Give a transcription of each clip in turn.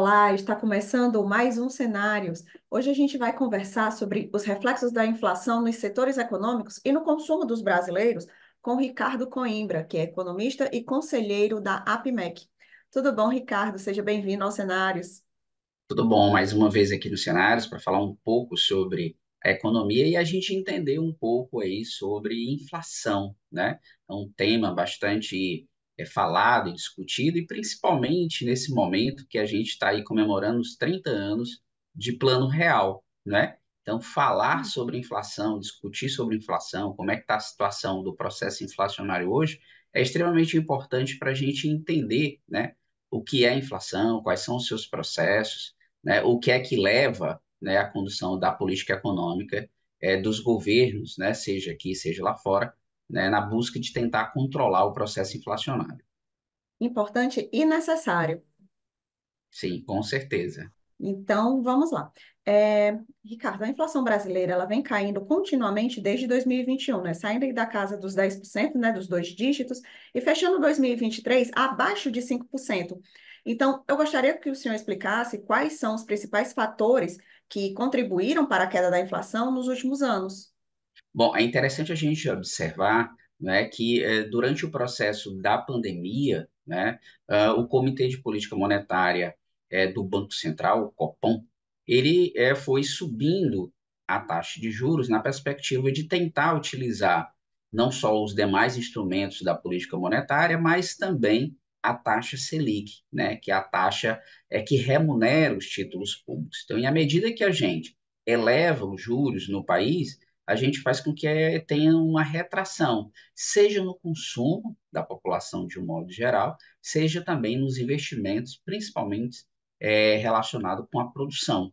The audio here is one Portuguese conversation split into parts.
Olá, está começando mais um Cenários. Hoje a gente vai conversar sobre os reflexos da inflação nos setores econômicos e no consumo dos brasileiros com Ricardo Coimbra, que é economista e conselheiro da APMEC. Tudo bom, Ricardo? Seja bem-vindo ao Cenários. Tudo bom, mais uma vez aqui no Cenários para falar um pouco sobre a economia e a gente entender um pouco aí sobre inflação, né? É um tema bastante é, falado e discutido, e principalmente nesse momento que a gente está aí comemorando os 30 anos de plano real, né? Então, falar uhum. sobre inflação, discutir sobre inflação, como é que está a situação do processo inflacionário hoje, é extremamente importante para a gente entender, né? O que é inflação, quais são os seus processos, né? O que é que leva né, a condução da política econômica é, dos governos, né? Seja aqui, seja lá fora, né, na busca de tentar controlar o processo inflacionário. Importante e necessário. Sim, com certeza. Então, vamos lá. É, Ricardo, a inflação brasileira ela vem caindo continuamente desde 2021, né? saindo da casa dos 10%, né? dos dois dígitos, e fechando 2023 abaixo de 5%. Então, eu gostaria que o senhor explicasse quais são os principais fatores que contribuíram para a queda da inflação nos últimos anos. Bom, é interessante a gente observar né, que eh, durante o processo da pandemia, né, uh, o Comitê de Política Monetária eh, do Banco Central, o COPOM, ele eh, foi subindo a taxa de juros na perspectiva de tentar utilizar não só os demais instrumentos da política monetária, mas também a taxa Selic, né, que é a taxa é que remunera os títulos públicos. Então, e à medida que a gente eleva os juros no país, a gente faz com que eh, tenha uma retração, seja no consumo da população de um modo geral, seja também nos investimentos, principalmente é, relacionado com a produção.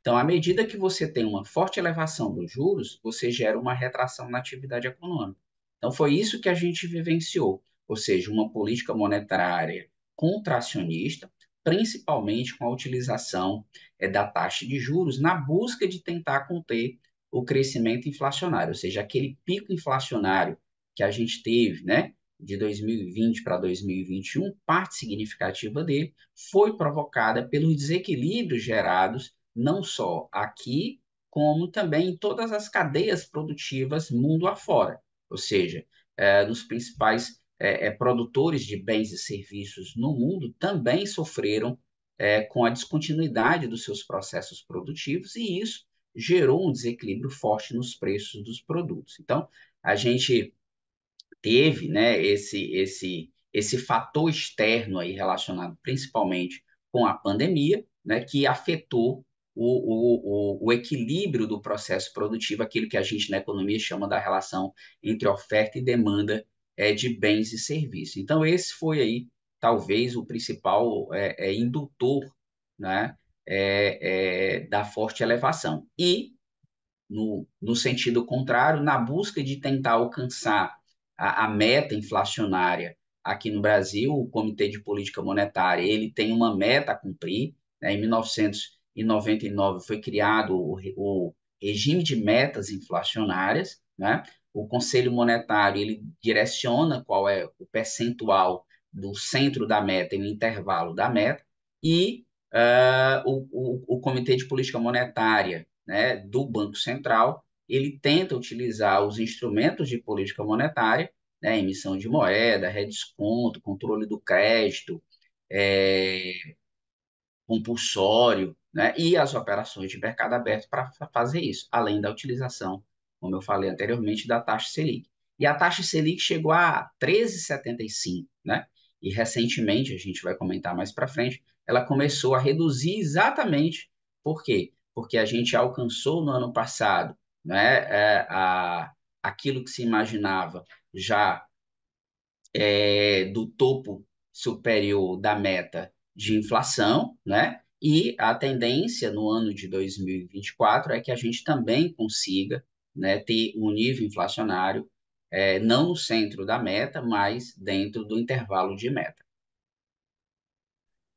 Então, à medida que você tem uma forte elevação dos juros, você gera uma retração na atividade econômica. Então, foi isso que a gente vivenciou, ou seja, uma política monetária contracionista, principalmente com a utilização é, da taxa de juros na busca de tentar conter o crescimento inflacionário, ou seja, aquele pico inflacionário que a gente teve, né, de 2020 para 2021, parte significativa dele foi provocada pelos desequilíbrios gerados não só aqui, como também em todas as cadeias produtivas mundo afora, ou seja, é, nos principais é, é, produtores de bens e serviços no mundo também sofreram é, com a descontinuidade dos seus processos produtivos, e isso gerou um desequilíbrio forte nos preços dos produtos. Então, a gente teve né, esse, esse, esse fator externo aí relacionado principalmente com a pandemia, né, que afetou o, o, o, equilíbrio do processo produtivo, aquilo que a gente na economia chama da relação entre oferta e demanda é, de bens e serviços. Então, esse foi aí, talvez, o principal é, é, indutor né, é, é, da forte elevação. E, no, no sentido contrário, na busca de tentar alcançar a, a, meta inflacionária aqui no Brasil, o Comitê de Política Monetária ele tem uma meta a cumprir. Né? Em 1999 foi criado o, o regime de metas inflacionárias. Né? O Conselho Monetário ele direciona qual é o percentual do centro da meta e o intervalo da meta, e uh, o, o, o Comitê de Política Monetária né, do Banco Central, ele tenta utilizar os instrumentos de política monetária, né, emissão de moeda, redesconto, controle do crédito, é, compulsório, né, e as operações de mercado aberto para fazer isso, além da utilização, como eu falei anteriormente, da taxa Selic. E a taxa Selic chegou a 13,75, né? E recentemente, a gente vai comentar mais para frente, ela começou a reduzir exatamente por quê? Porque a gente alcançou no ano passado né, é, a, aquilo que se imaginava já é, do topo superior da meta de inflação, né? E a tendência no ano de 2024 é que a gente também consiga né, ter um nível inflacionário é, não no centro da meta, mas dentro do intervalo de meta.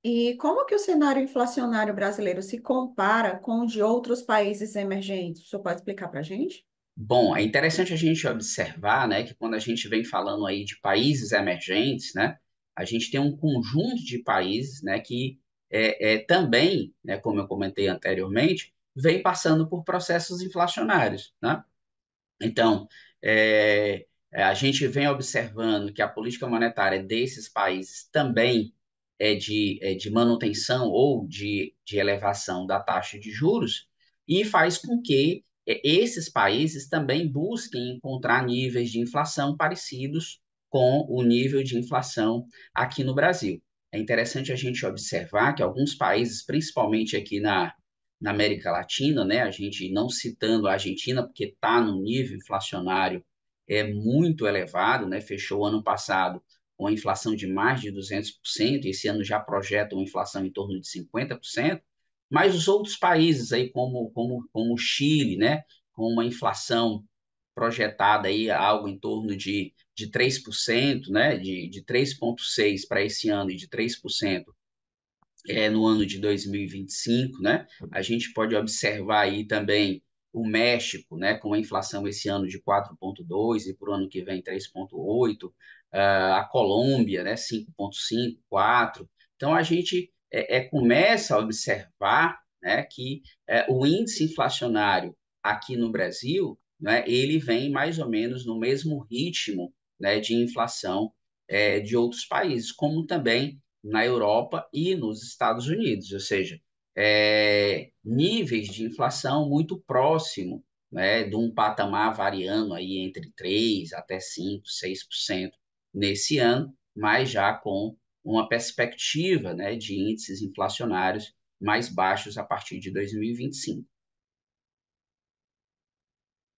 E como que o cenário inflacionário brasileiro se compara com o de outros países emergentes? O senhor pode explicar para a gente? Bom, é interessante a gente observar, né, que quando a gente vem falando aí de países emergentes, né, a gente tem um conjunto de países, né, que é, é, também, né, como eu comentei anteriormente, vem passando por processos inflacionários, né? Então, é, é a gente vem observando que a política monetária desses países também é, de, é, de manutenção ou de, de elevação da taxa de juros e faz com que é, esses países também busquem encontrar níveis de inflação parecidos com o nível de inflação aqui no Brasil. É interessante a gente observar que alguns países, principalmente aqui na, na América Latina, né, a gente não citando a Argentina, porque está num nível inflacionário é muito elevado, né, fechou o ano passado uma inflação de mais de 200%, esse ano já projeta uma inflação em torno de 50%, mas os outros países aí como como como o Chile, né, com uma inflação projetada aí algo em torno de, de 3%, né, de, de 3.6 para esse ano e de 3% é, eh, no ano de 2025, né? A gente pode observar aí também o México, né, com a inflação esse ano de 4,2% e para o ano que vem 3,8%, eh, a Colômbia, né, 5,5%, 4%. Então, a gente é, é, começa a observar né, que é, o índice inflacionário aqui no Brasil, né, ele vem mais ou menos no mesmo ritmo né, de inflação eh, de outros países, como também na Europa e nos Estados Unidos, ou seja, é, níveis de inflação muito próximo né, de um patamar variando aí entre 3% até 5%, 6% nesse ano, mas já com uma perspectiva né, de índices inflacionários mais baixos a partir de 2025.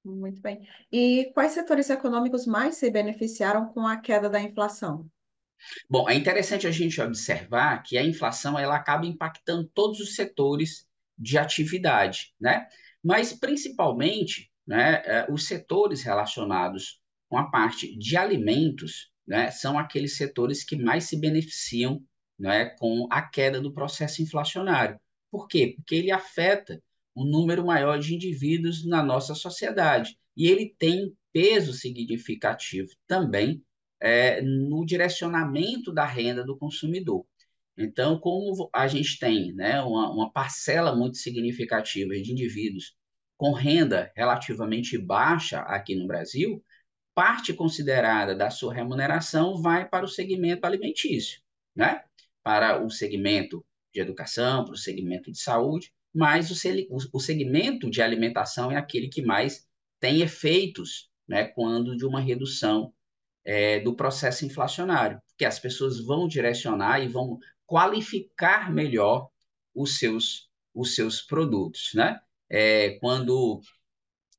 Muito bem. E quais setores econômicos mais se beneficiaram com a queda da inflação? Bom, é interessante a gente observar que a inflação ela acaba impactando todos os setores de atividade, né? Mas principalmente, né, é, os setores relacionados com a parte de alimentos, né, são aqueles setores que mais se beneficiam, né, com a queda do processo inflacionário. Por quê? Porque ele afeta um número maior de indivíduos na nossa sociedade e ele tem peso significativo também é, no direcionamento da renda do consumidor. Então, como a gente tem né, uma, uma parcela muito significativa de indivíduos com renda relativamente baixa aqui no Brasil, parte considerada da sua remuneração vai para o segmento alimentício, né? para o segmento de educação, para o segmento de saúde, mas o, o segmento de alimentação é aquele que mais tem efeitos né, quando de uma redução é, do processo inflacionário, que as pessoas vão direcionar e vão qualificar melhor os seus, os seus produtos, né? É, quando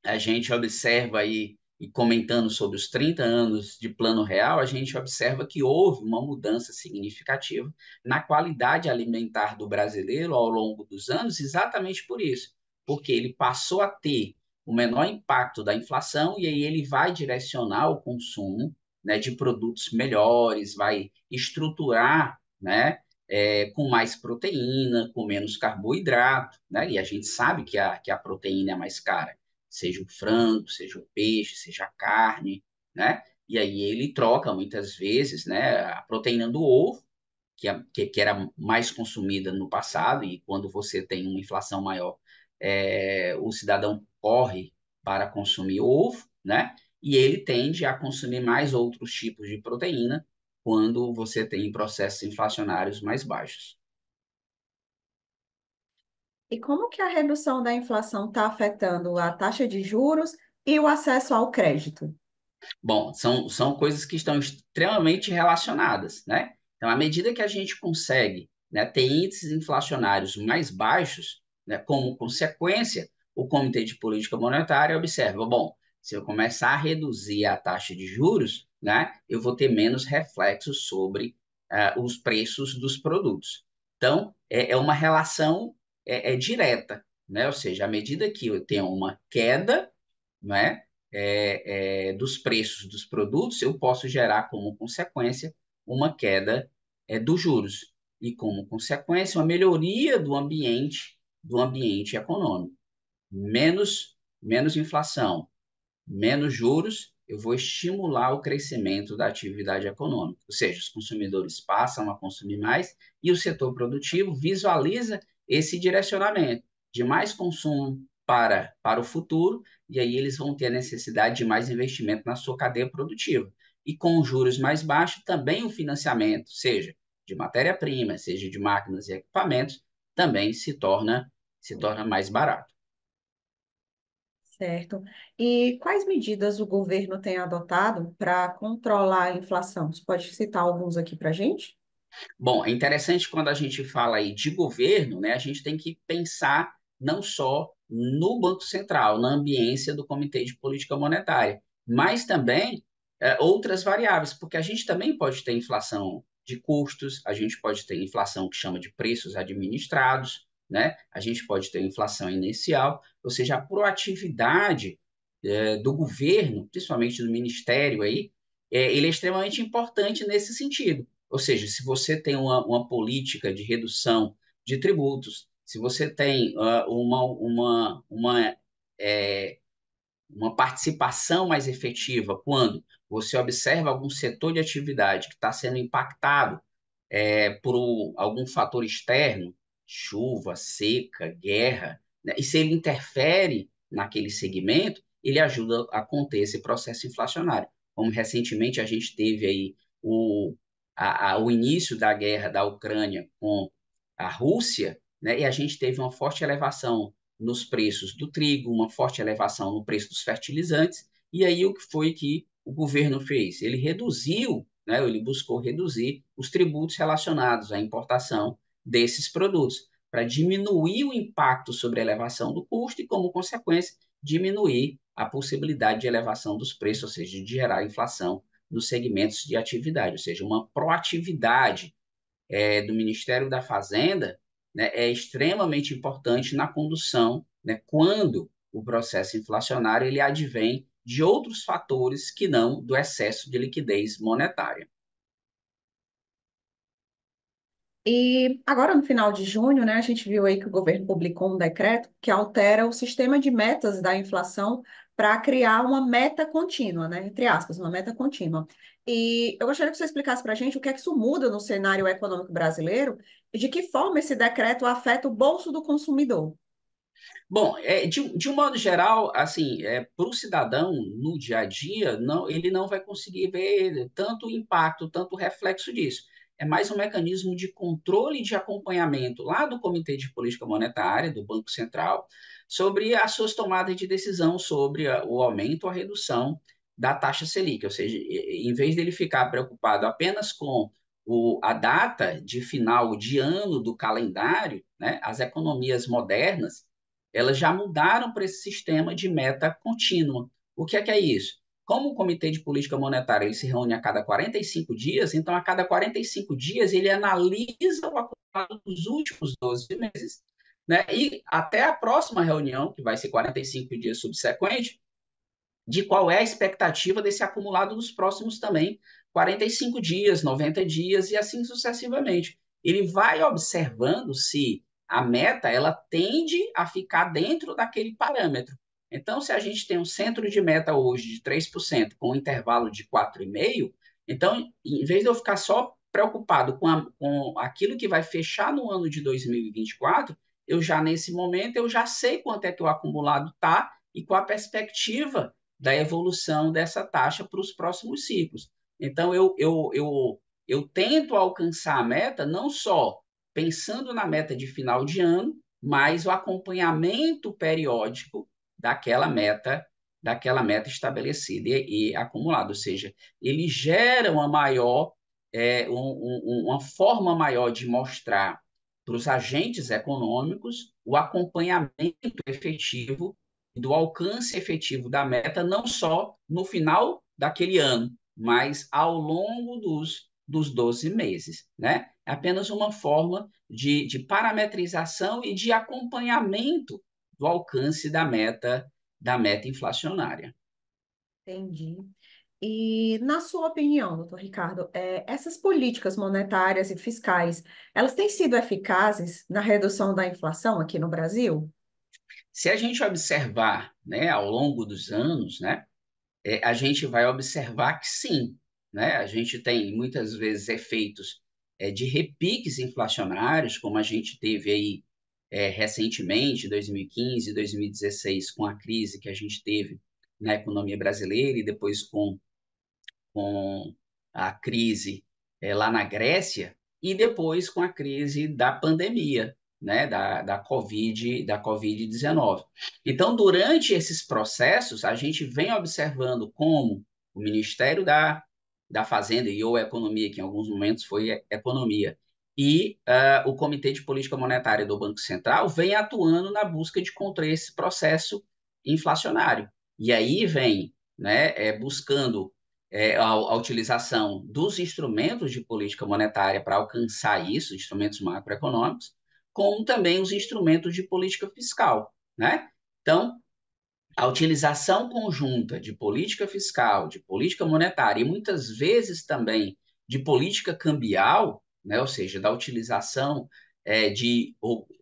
a gente observa aí e comentando sobre os 30 anos de plano real, a gente observa que houve uma mudança significativa na qualidade alimentar do brasileiro ao longo dos anos, exatamente por isso, porque ele passou a ter o menor impacto da inflação e aí ele vai direcionar o consumo né, de produtos melhores, vai estruturar né, é, com mais proteína, com menos carboidrato, né, e a gente sabe que a, que a proteína é mais cara, seja o frango, seja o peixe, seja a carne, né, e aí ele troca muitas vezes né, a proteína do ovo, que, a, é, que, que era mais consumida no passado, e quando você tem uma inflação maior, é, o cidadão corre para consumir ovo, né? e ele tende a consumir mais outros tipos de proteína quando você tem processos inflacionários mais baixos. E como que a redução da inflação está afetando a taxa de juros e o acesso ao crédito? Bom, são, são coisas que estão extremamente relacionadas, né? Então, à medida que a gente consegue né, ter índices inflacionários mais baixos, né, como consequência, o Comitê de Política Monetária observa, bom, se eu começar a reduzir a taxa de juros, né, eu vou ter menos reflexos sobre uh, os preços dos produtos. Então, é, é uma relação é, é, direta, né? ou seja, à medida que eu tenho uma queda né, é, é dos preços dos produtos, eu posso gerar como consequência uma queda é, dos juros e, como consequência, uma melhoria do ambiente, do ambiente econômico. Menos, menos inflação, menos juros, eu vou estimular o crescimento da atividade econômica. Ou seja, os consumidores passam a consumir mais e o setor produtivo visualiza esse direcionamento de mais consumo para, para o futuro, e aí eles vão ter a necessidade de mais investimento na sua cadeia produtiva. E com juros mais baixos, também o financiamento, seja de matéria-prima, seja de máquinas e equipamentos, também se torna, se torna mais barato. Certo. E quais medidas o governo tem adotado para controlar a inflação? Você pode citar alguns aqui para a gente? Bom, é interessante quando a gente fala aí de governo, né? A gente tem que pensar não só no Banco Central, na ambiência do Comitê de Política Monetária, mas também é, outras variáveis, porque a gente também pode ter inflação de custos, a gente pode ter inflação que chama de preços administrados, né? A gente pode ter inflação inicial, ou seja, a proatividade é, do governo, principalmente do ministério aí, é, ele é extremamente importante nesse sentido. Ou seja, se você tem uma, uma política de redução de tributos, se você tem uh, uma, uma, uma, é, uma participação mais efetiva quando você observa algum setor de atividade que está sendo impactado é, por algum fator externo, chuva, seca, guerra, né? e se ele interfere naquele segmento, ele ajuda a conter esse processo inflacionário. Como recentemente a gente teve aí o, a, a, o início da guerra da Ucrânia com a Rússia, né? e a gente teve uma forte elevação nos preços do trigo, uma forte elevação no preço dos fertilizantes, e aí o que foi que o governo fez? Ele reduziu, né? ele buscou reduzir os tributos relacionados à importação desses produtos, para diminuir o impacto sobre a elevação do custo e, como consequência, diminuir a possibilidade de elevação dos preços, ou seja, de gerar inflação nos segmentos de atividade, ou seja, uma proatividade é, do Ministério da Fazenda né, é extremamente importante na condução, né, quando o processo inflacionário ele advém de outros fatores que não do excesso de liquidez monetária. E agora, no final de junho, né, a gente viu aí que o governo publicou um decreto que altera o sistema de metas da inflação para criar uma meta contínua, né, entre aspas, uma meta contínua. E eu gostaria que você explicasse para a gente o que é que isso muda no cenário econômico brasileiro e de que forma esse decreto afeta o bolso do consumidor. Bom, é, de, de um modo geral, assim, é, para o cidadão no dia a dia, não, ele não vai conseguir ver tanto impacto, tanto reflexo disso é mais um mecanismo de controle e de acompanhamento lá do Comitê de Política Monetária, do Banco Central, sobre as suas tomadas de decisão sobre o aumento ou a redução da taxa Selic. Ou seja, em vez dele ficar preocupado apenas com o, a data de final de ano do calendário, né, as economias modernas, elas já mudaram para esse sistema de meta contínua. O que é que é isso? Como o Comitê de Política Monetária ele se reúne a cada 45 dias, então a cada 45 dias ele analisa o acumulado dos últimos 12 meses, né? E até a próxima reunião, que vai ser 45 dias subsequente, de qual é a expectativa desse acumulado dos próximos também 45 dias, 90 dias e assim sucessivamente. Ele vai observando se a meta ela tende a ficar dentro daquele parâmetro. Então, se a gente tem um centro de meta hoje de 3%, com um intervalo de 4,5%, então, em vez de eu ficar só preocupado com, a, com aquilo que vai fechar no ano de 2024, eu já, nesse momento, eu já sei quanto é que o acumulado está e qual a perspectiva da evolução dessa taxa para os próximos ciclos. Então, eu, eu, eu, eu tento alcançar a meta não só pensando na meta de final de ano, mas o acompanhamento periódico daquela meta daquela meta estabelecida e, e acumulada, ou seja, ele gera uma maior é, um, um, uma forma maior de mostrar para os agentes econômicos o acompanhamento efetivo do alcance efetivo da meta, não só no final daquele ano, mas ao longo dos, dos 12 meses. Né? É apenas uma forma de, de parametrização e de acompanhamento do alcance da meta da meta inflacionária. Entendi. E, na sua opinião, doutor Ricardo, é, essas políticas monetárias e fiscais, elas têm sido eficazes na redução da inflação aqui no Brasil? Se a gente observar né, ao longo dos anos, né, é, a gente vai observar que sim. Né, a gente tem muitas vezes efeitos é, de repiques inflacionários, como a gente teve aí é, recentemente, 2015, 2016, com a crise que a gente teve na economia brasileira e depois com, com a crise é, lá na Grécia e depois com a crise da pandemia, né, da, da Covid, da Covid-19. Então, durante esses processos, a gente vem observando como o Ministério da, da Fazenda e ou Economia, que em alguns momentos foi Economia, e uh, o Comitê de Política Monetária do Banco Central vem atuando na busca de conter esse processo inflacionário. E aí vem né, é, buscando é, a, a, utilização dos instrumentos de política monetária para alcançar isso, instrumentos macroeconômicos, como também os instrumentos de política fiscal. Né? Então, a utilização conjunta de política fiscal, de política monetária e muitas vezes também de política cambial né? ou seja, da utilização é, de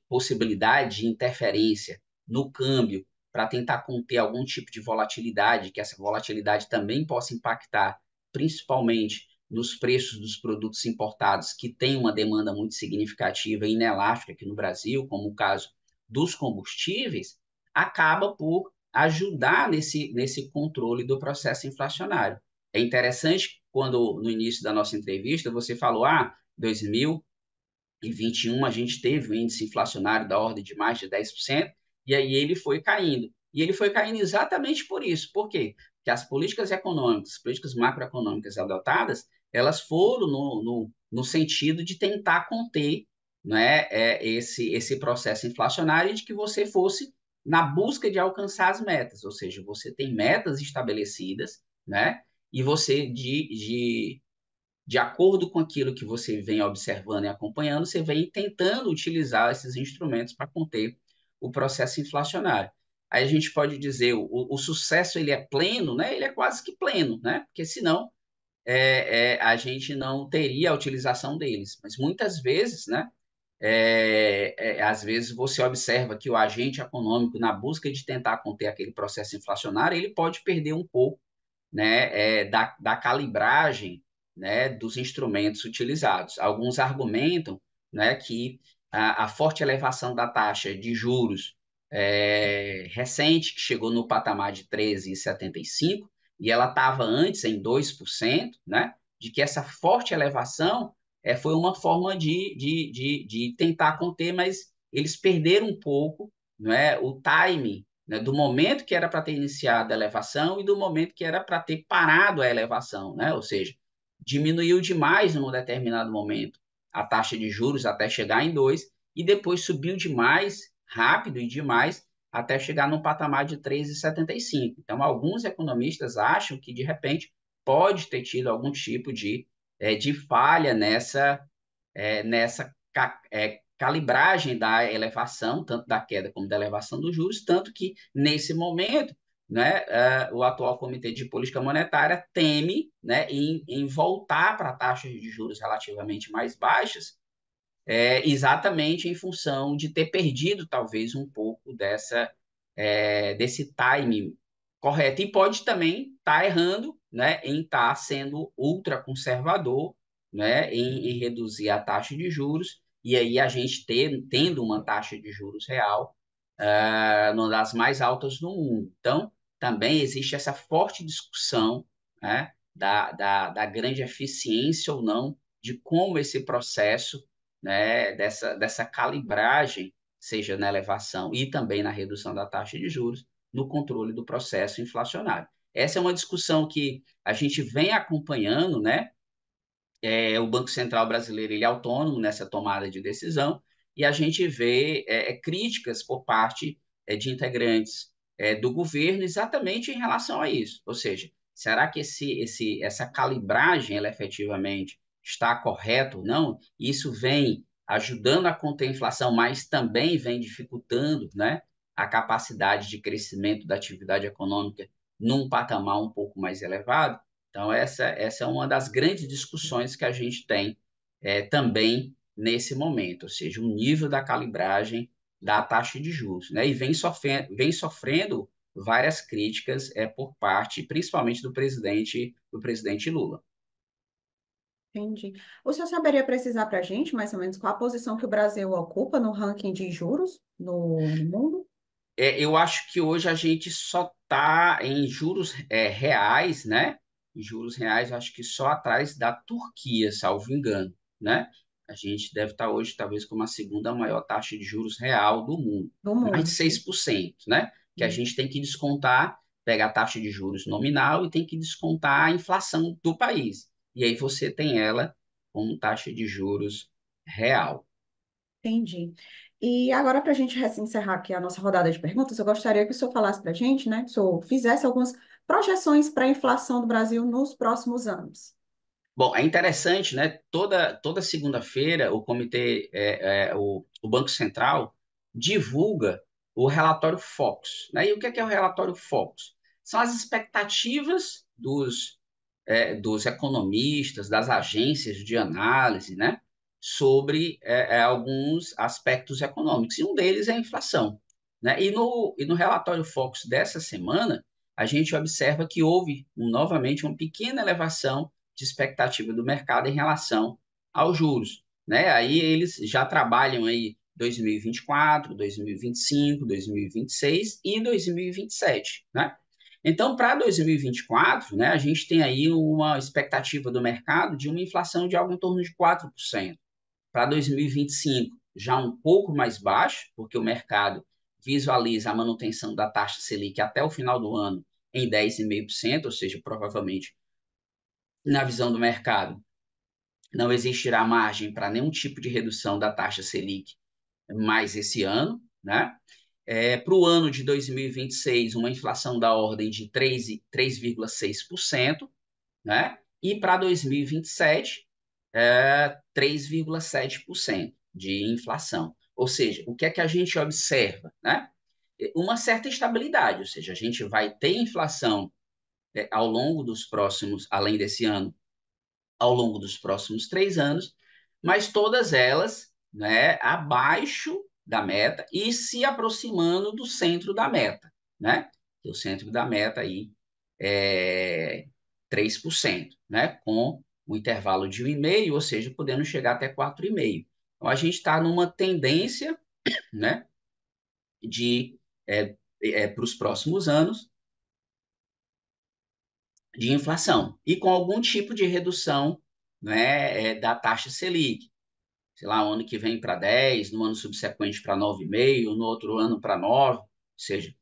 possibilidade de interferência no câmbio para tentar conter algum tipo de volatilidade, que essa volatilidade também possa impactar principalmente nos preços dos produtos importados que têm uma demanda muito significativa e inelástica aqui no Brasil, como o caso dos combustíveis, acaba por ajudar nesse, nesse controle do processo inflacionário. É interessante quando, no início da nossa entrevista, você falou: ah, 2021, a gente teve o um índice inflacionário da ordem de mais de 10%, e aí ele foi caindo. E ele foi caindo exatamente por isso. Por quê? Porque as políticas econômicas, as políticas macroeconômicas adotadas, elas foram no, no, no sentido de tentar conter né, é, esse, esse processo inflacionário e de que você fosse na busca de alcançar as metas, ou seja, você tem metas estabelecidas, né? E você de, de de acordo com aquilo que você vem observando e acompanhando, você vem tentando utilizar esses instrumentos para conter o processo inflacionário. Aí a gente pode dizer, o, o sucesso ele é pleno, né? ele é quase que pleno, né? porque senão é, é, a gente não teria a utilização deles. Mas muitas vezes, né? É, é às vezes você observa que o agente econômico, na busca de tentar conter aquele processo inflacionário, ele pode perder um pouco né, é, da, da calibragem né, dos instrumentos utilizados. Alguns argumentam né, que a, a forte elevação da taxa de juros é, recente, que chegou no patamar de 13,75, e ela estava antes em 2%, né, de que essa forte elevação é, foi uma forma de, de, de, de tentar conter, mas eles perderam um pouco né, o time né, do momento que era para ter iniciado a elevação e do momento que era para ter parado a elevação, né? ou seja, diminuiu demais num determinado momento a taxa de juros até chegar em 2 e depois subiu demais, rápido e demais, até chegar num patamar de 3,75. Então, alguns economistas acham que, de repente, pode ter tido algum tipo de, é, de falha nessa, é, nessa ca, é, calibragem da elevação, tanto da queda como da elevação dos juros, tanto que, nesse momento, né, uh, o atual Comitê de Política Monetária teme né, em, em voltar para taxas de juros relativamente mais baixas, é, exatamente em função de ter perdido talvez um pouco dessa é, desse time correto. E pode também estar tá errando né, em estar tá sendo ultraconservador né, em, em reduzir a taxa de juros, e aí a gente ter, tendo uma taxa de juros real uh, uma das mais altas do mundo. Então, também existe essa forte discussão né, da, da, da grande eficiência ou não de como esse processo né, dessa, dessa calibragem, seja na elevação e também na redução da taxa de juros, no controle do processo inflacionário. Essa é uma discussão que a gente vem acompanhando, né? É, o Banco Central Brasileiro ele é autônomo nessa tomada de decisão e a gente vê é, é críticas por parte é, de integrantes é, do governo exatamente em relação a isso. Ou seja, será que esse, esse, essa calibragem ela efetivamente está correta ou não? Isso vem ajudando a conter a inflação, mas também vem dificultando né, a capacidade de crescimento da atividade econômica num patamar um pouco mais elevado. Então, essa, essa é uma das grandes discussões que a gente tem é, também nesse momento, ou seja, o nível da calibragem da taxa de juros, né? E vem sofrendo, vem sofrendo várias críticas é, por parte, principalmente do presidente, do presidente Lula. Entendi. O senhor saberia precisar para a gente, mais ou menos, qual a posição que o Brasil ocupa no ranking de juros no mundo? É, eu acho que hoje a gente só está em juros é, reais, né? juros reais, acho que só atrás da Turquia, salvo engano, né? a gente deve estar tá hoje talvez com uma segunda maior taxa de juros real do mundo, do mundo. mais de 6%, né? Que a gente tem que descontar, pega a taxa de juros nominal e tem que descontar a inflação do país. E aí você tem ela como taxa de juros real. Entendi. E agora, para a gente encerrar aqui a nossa rodada de perguntas, eu gostaria que o senhor falasse para a gente, né? Que o senhor fizesse algumas projeções para a inflação do Brasil nos próximos anos. Bom, é interessante, né? Toda, toda segunda-feira o comitê, é, é, o, o, Banco Central divulga o relatório Focus. Né? E o que é, que é o relatório Focus? São as expectativas dos, é, dos economistas, das agências de análise, né? Sobre é, é, alguns aspectos econômicos. E um deles é a inflação. Né? E, no, e no relatório Focus dessa semana, a gente observa que houve um, novamente uma pequena elevação de expectativa do mercado em relação aos juros. Né? Aí eles já trabalham aí 2024, 2025, 2026 e 2027, né? Então, para 2024, né, a gente tem aí uma expectativa do mercado de uma inflação de algo em torno de 4%. Para 2025, já um pouco mais baixo, porque o mercado visualiza a manutenção da taxa Selic até o final do ano em 10,5%, ou seja, provavelmente na visão do mercado. Não existirá margem para nenhum tipo de redução da taxa Selic mais esse ano, né? É, para o ano de 2026, uma inflação da ordem de 3,6%, né? E para 2027, é, 3,7% de inflação. Ou seja, o que é que a gente observa, né? Uma certa estabilidade, ou seja, a gente vai ter inflação é, ao longo dos próximos, além desse ano, ao longo dos próximos três anos, mas todas elas né, abaixo da meta e se aproximando do centro da meta, né? O centro da meta aí é 3%, né? Com o um intervalo de 1,5%, ou seja, podendo chegar até 4,5%. Então, a gente está numa tendência, né? De, é, é, para os próximos anos, de inflação e com algum tipo de redução né, eh, da taxa Selic. Sei lá, ano que vem para 10, no ano subsequente para 9,5, no outro ano para 9, ou seja,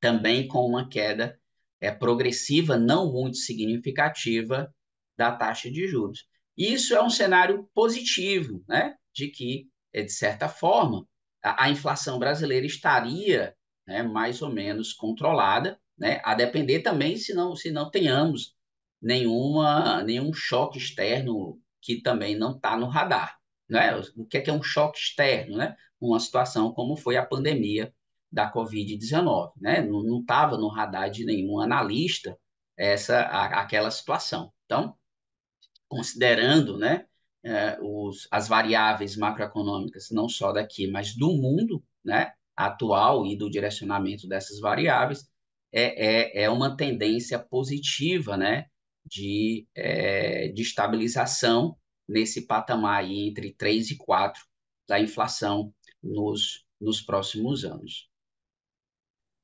também com uma queda é, progressiva, não muito significativa, da taxa de juros. Isso é um cenário positivo, né? De que, eh, de certa forma, a, a inflação brasileira estaria né, mais ou menos controlada, né? A depender também se não, se não tenhamos nenhuma, nenhum choque externo que também não está no radar, né? O que é, que é um choque externo, né? Uma situação como foi a pandemia da Covid-19, né? Não estava no radar de nenhum analista essa a, aquela situação. Então, considerando, né? Eh, os, as variáveis macroeconômicas, não só daqui, mas do mundo, né, atual e do direcionamento dessas variáveis, é, é, é uma tendência positiva, né? De, é, de estabilização nesse patamar aí entre 3 e 4 da inflação nos, nos próximos anos.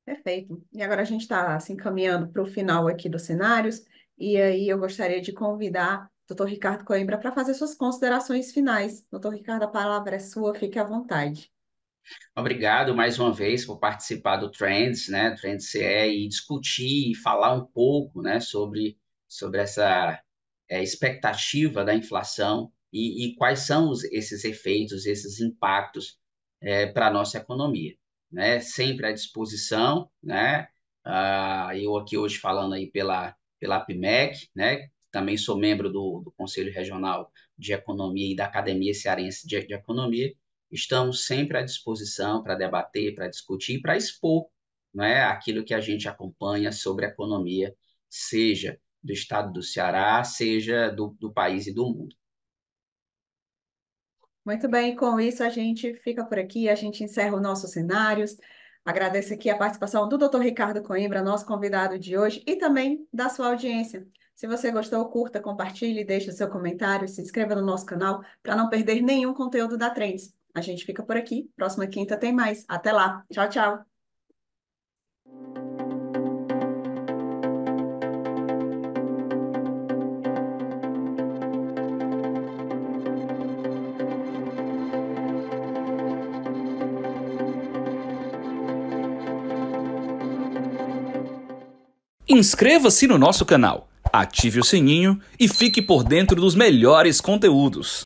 Perfeito. E agora a gente está se assim, encaminhando para o final aqui dos cenários, e aí eu gostaria de convidar o Dr. Ricardo Coimbra para fazer suas considerações finais. Doutor Ricardo, a palavra é sua, fique à vontade. Obrigado mais uma vez por participar do Trends, né? Trends CE e discutir e falar um pouco, né, sobre, sobre essa é, expectativa da inflação e, e, quais são os, esses efeitos, esses impactos é, para a nossa economia. Né? Sempre à disposição, né? Ah, eu aqui hoje falando aí pela, pela PMEC, né? Também sou membro do, do Conselho Regional de Economia e da Academia Cearense de, de Economia, estamos sempre à disposição para debater, para discutir, para expor não é, aquilo que a gente acompanha sobre a economia, seja do estado do Ceará, seja do, do país e do mundo. Muito bem, com isso a gente fica por aqui, a gente encerra os nossos cenários. Agradeço aqui a participação do Dr. Ricardo Coimbra, nosso convidado de hoje, e também da sua audiência. Se você gostou, curta, compartilhe, deixe seu comentário, se inscreva no nosso canal para não perder nenhum conteúdo da Trends. A gente fica por aqui. Próxima quinta tem mais. Até lá. Tchau, tchau. Inscreva-se no nosso canal, ative o sininho e fique por dentro dos melhores conteúdos.